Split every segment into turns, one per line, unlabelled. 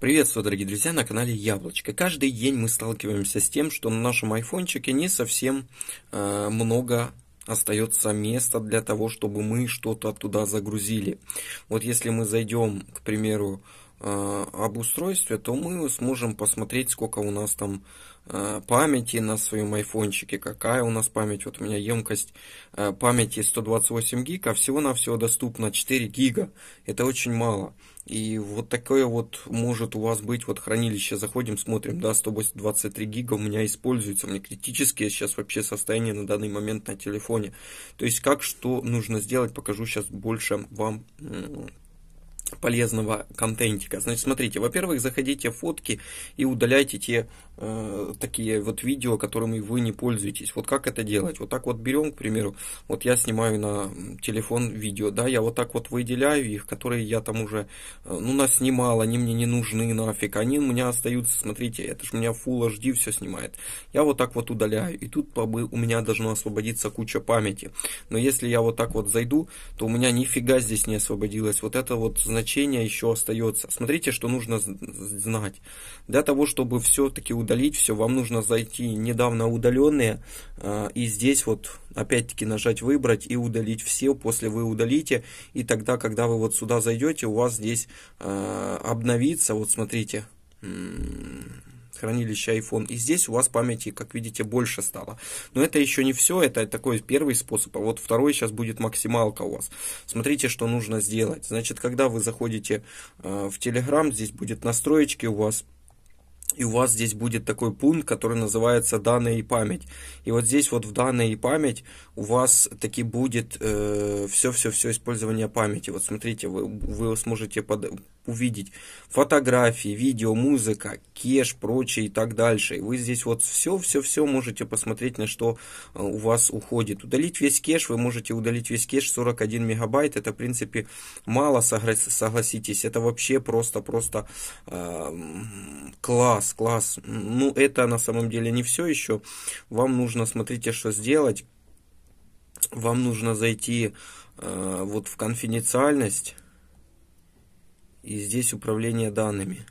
Приветствую, дорогие друзья, на канале Яблочко. Каждый день мы сталкиваемся с тем, что на нашем айфончике не совсем э, много остается места для того, чтобы мы что-то туда загрузили. Вот если мы зайдем, к примеру, Э, об устройстве, то мы сможем посмотреть, сколько у нас там э, памяти на своем айфончике, какая у нас память. Вот у меня емкость э, памяти 128 гиг, а всего-навсего доступно 4 гига. Это очень мало. И вот такое вот может у вас быть вот хранилище. Заходим, смотрим, да, 123 гига у меня используется. У меня критические сейчас вообще состояние на данный момент на телефоне. То есть как что нужно сделать, покажу сейчас больше вам полезного контентика. Значит, смотрите, во-первых, заходите в фотки и удаляйте те э, такие вот видео, которыми вы не пользуетесь. Вот как это делать? Вот так вот берем, к примеру, вот я снимаю на телефон видео, да, я вот так вот выделяю их, которые я там уже, э, ну, наснимал, они мне не нужны нафиг, они у меня остаются, смотрите, это же у меня Full HD все снимает. Я вот так вот удаляю, и тут побы у меня должно освободиться куча памяти. Но если я вот так вот зайду, то у меня нифига здесь не освободилось. Вот это вот, значит, значение еще остается. Смотрите, что нужно знать. Для того, чтобы все-таки удалить все, вам нужно зайти недавно удаленные а, и здесь вот опять-таки нажать выбрать и удалить все. После вы удалите и тогда, когда вы вот сюда зайдете, у вас здесь а, обновится, вот смотрите, хранилище iPhone. И здесь у вас памяти, как видите, больше стало. Но это еще не все, это такой первый способ. А вот второй сейчас будет максималка у вас. Смотрите, что нужно сделать. Значит, когда вы заходите э, в Telegram, здесь будет настроечки у вас и у вас здесь будет такой пункт, который называется «Данные и память». И вот здесь вот в «Данные и память» у вас таки будет все-все-все э, использование памяти. Вот смотрите, вы, вы сможете под, увидеть фотографии, видео, музыка, кеш, прочее и так дальше. И вы здесь вот все-все-все можете посмотреть, на что э, у вас уходит. Удалить весь кеш, вы можете удалить весь кеш 41 мегабайт. Это, в принципе, мало, согласитесь. Это вообще просто-просто э, класс класс, класс. Ну, это на самом деле не все еще. Вам нужно, смотрите, что сделать. Вам нужно зайти э, вот в конфиденциальность и здесь управление данными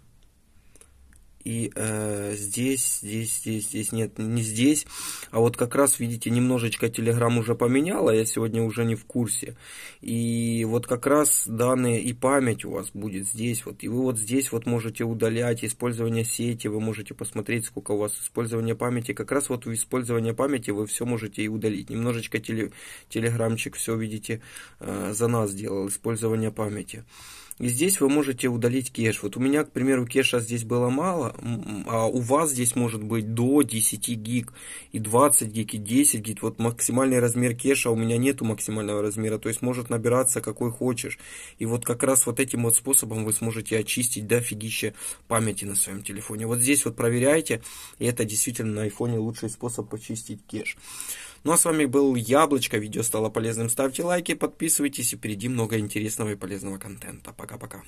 и э, здесь, здесь, здесь, здесь, нет, не здесь. А вот как раз, видите, немножечко Telegram уже поменяла, я сегодня уже не в курсе. И вот как раз данные и память у вас будет здесь. Вот, и вы вот здесь вот можете удалять использование сети, вы можете посмотреть, сколько у вас использования памяти. Как раз вот в использовании памяти вы все можете и удалить. Немножечко теле, телеграмчик все, видите, э, за нас сделал использование памяти. И здесь вы можете удалить кеш. Вот у меня, к примеру, кеша здесь было мало, а у вас здесь может быть до 10 гиг, и 20 гиг, и 10 гиг. Вот максимальный размер кеша у меня нету максимального размера, то есть может набираться какой хочешь. И вот как раз вот этим вот способом вы сможете очистить дофигища памяти на своем телефоне. Вот здесь вот проверяйте, и это действительно на айфоне лучший способ почистить кеш. Ну а с вами был Яблочко, видео стало полезным, ставьте лайки, подписывайтесь, впереди много интересного и полезного контента. Пока-пока.